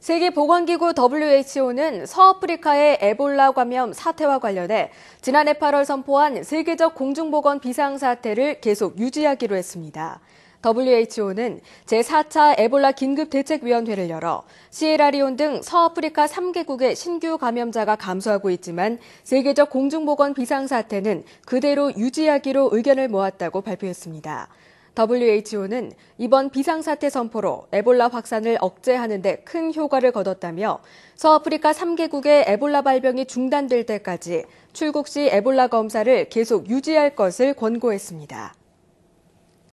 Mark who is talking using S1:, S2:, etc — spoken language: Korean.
S1: 세계보건기구 WHO는 서아프리카의 에볼라 감염 사태와 관련해 지난해 8월 선포한 세계적 공중보건 비상사태를 계속 유지하기로 했습니다. WHO는 제4차 에볼라 긴급대책위원회를 열어 시에라리온 등 서아프리카 3개국의 신규 감염자가 감소하고 있지만 세계적 공중보건 비상사태는 그대로 유지하기로 의견을 모았다고 발표했습니다. WHO는 이번 비상사태 선포로 에볼라 확산을 억제하는 데 큰 효과를 거뒀다며 서아프리카 3개국의 에볼라 발병이 중단될 때까지 출국 시 에볼라 검사를 계속 유지할 것을 권고했습니다.